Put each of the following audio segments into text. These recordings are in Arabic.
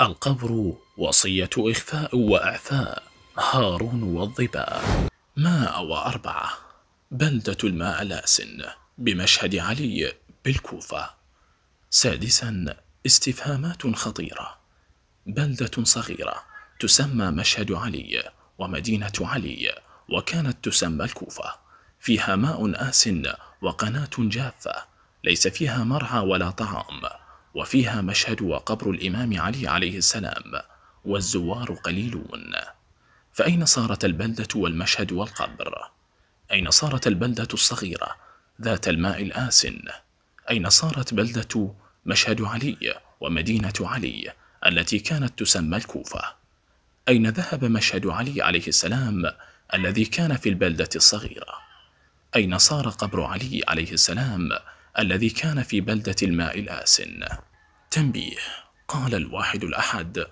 القبر وصية إخفاء وإعفاء هارون والظباء ماء وأربعة بلدة الماء لاسن بمشهد علي بالكوفة سادسا استفهامات خطيرة بلدة صغيرة تسمى مشهد علي ومدينة علي وكانت تسمى الكوفة فيها ماء آسن وقناة جافة ليس فيها مرعى ولا طعام وفيها مشهد وقبر الإمام علي عليه السلام والزوار قليلون فأين صارت البلدة والمشهد والقبر؟ أين صارت البلدة الصغيرة ذات الماء الآسن؟ أين صارت بلدة مشهد علي ومدينة علي التي كانت تسمى الكوفة؟ أين ذهب مشهد علي عليه السلام الذي كان في البلدة الصغيرة؟ أين صار قبر علي عليه السلام الذي كان في بلدة الماء الآسن تنبيه قال الواحد الأحد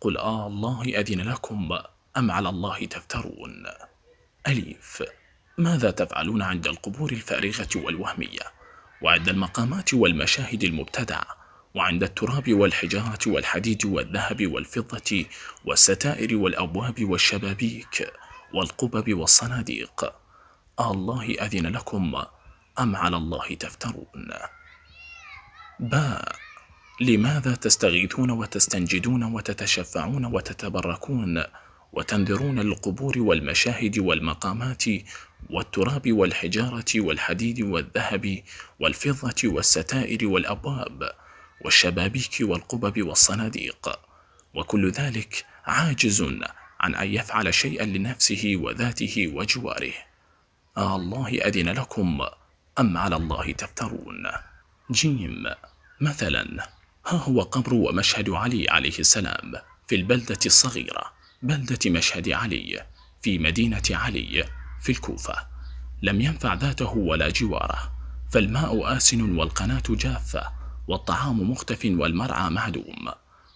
قل آه الله أذن لكم أم على الله تفترون أليف ماذا تفعلون عند القبور الفارغة والوهمية وعند المقامات والمشاهد المبتدعة وعند التراب والحجارة والحديد والذهب والفضة والستائر والأبواب والشبابيك والقبب والصناديق آه الله أذن لكم أم على الله تفترون باء لماذا تستغيثون وتستنجدون وتتشفعون وتتبركون وتنذرون القبور والمشاهد والمقامات والتراب والحجارة والحديد والذهب والفضة والستائر والأبواب والشبابيك والقبب والصناديق وكل ذلك عاجز عن أن يفعل شيئا لنفسه وذاته وجواره آه الله أذن لكم أم على الله تفترون جيم مثلا ها هو قبر ومشهد علي عليه السلام في البلدة الصغيرة بلدة مشهد علي في مدينة علي في الكوفة لم ينفع ذاته ولا جواره فالماء آسن والقناة جافة والطعام مختف والمرعى معدوم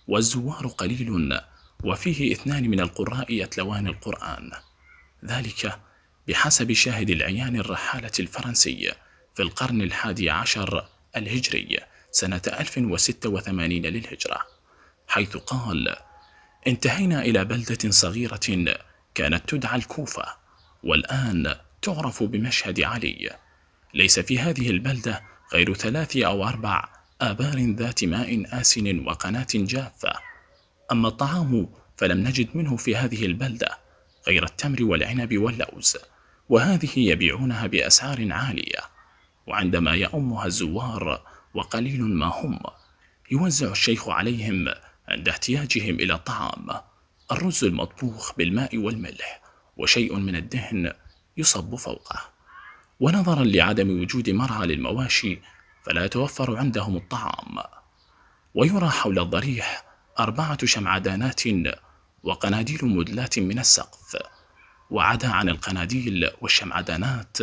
والزوار قليل وفيه اثنان من القراء يتلوان القرآن ذلك بحسب شاهد العيان الرحالة الفرنسي في القرن الحادي عشر الهجري سنة 1086 للهجرة حيث قال انتهينا إلى بلدة صغيرة كانت تدعى الكوفة والآن تعرف بمشهد علي ليس في هذه البلدة غير ثلاث أو أربع آبار ذات ماء آسن وقناة جافة أما الطعام فلم نجد منه في هذه البلدة غير التمر والعنب واللوز وهذه يبيعونها بأسعار عالية وعندما يأمها الزوار وقليل ما هم يوزع الشيخ عليهم عند احتياجهم إلى الطعام الرز المطبوخ بالماء والملح وشيء من الدهن يصب فوقه ونظرا لعدم وجود مرعى للمواشي فلا يتوفر عندهم الطعام ويرى حول الضريح أربعة شمعدانات وقناديل مدلات من السقف وعدا عن القناديل والشمعدانات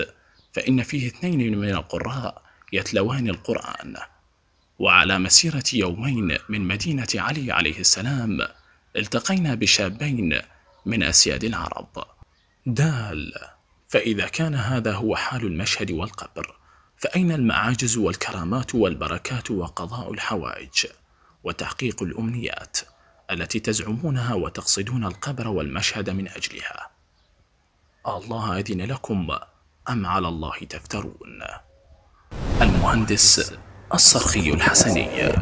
فإن فيه اثنين من القراء يتلوان القرآن وعلى مسيرة يومين من مدينة علي عليه السلام التقينا بشابين من أسياد العرب دال فإذا كان هذا هو حال المشهد والقبر فأين المعاجز والكرامات والبركات وقضاء الحوائج وتحقيق الأمنيات التي تزعمونها وتقصدون القبر والمشهد من أجلها الله أذن لكم أم على الله تفترون المهندس الصرخي الحسني